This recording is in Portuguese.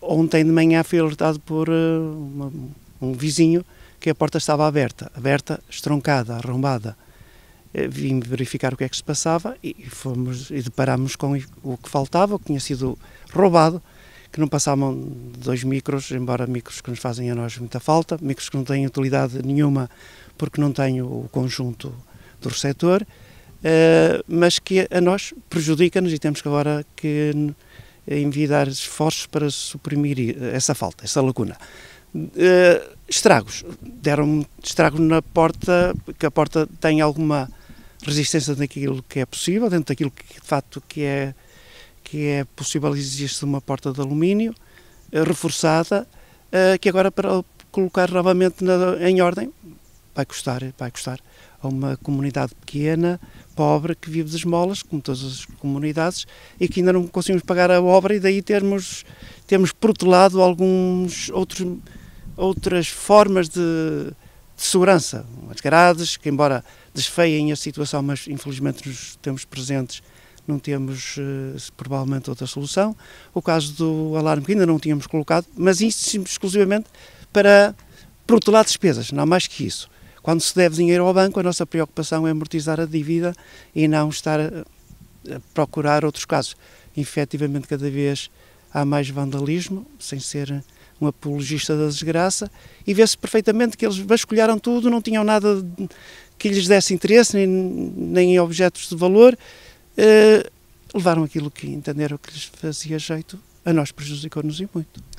Ontem de manhã fui alertado por eh, uma, um vizinho que a porta estava aberta, aberta, estroncada, arrombada. Eh, vim verificar o que é que se passava e fomos e deparámos com o que faltava, o que tinha sido roubado, que não passavam dois micros, embora micros que nos fazem a nós muita falta, micros que não têm utilidade nenhuma porque não têm o conjunto do receptor. Eh, mas que a nós prejudica-nos e temos que agora que eh, envidar esforços para suprimir essa falta, essa lacuna. Uh, estragos. Deram estragos na porta, que a porta tem alguma resistência naquilo que é possível, dentro daquilo que de facto que é, que é possível existe uma porta de alumínio reforçada, que agora para colocar novamente na, em ordem vai custar, vai custar a uma comunidade pequena, pobre, que vive de esmolas, como todas as comunidades, e que ainda não conseguimos pagar a obra e daí termos, temos protelado alguns outros, outras formas de, de segurança, as grades, que embora desfeiem a situação, mas infelizmente nos temos presentes, não temos eh, provavelmente outra solução. O caso do alarme que ainda não tínhamos colocado, mas isso exclusivamente para protelar despesas, não há mais que isso. Quando se deve dinheiro ao banco, a nossa preocupação é amortizar a dívida e não estar a, procurar outros casos. efetivamente, cada vez há mais vandalismo, sem ser um apologista da desgraça, e vê-se perfeitamente que eles vasculharam tudo, não tinham nada que lhes desse interesse, nem, nem objetos de valor. Eh, levaram aquilo que entenderam que lhes fazia jeito, a nós prejudicou-nos e muito.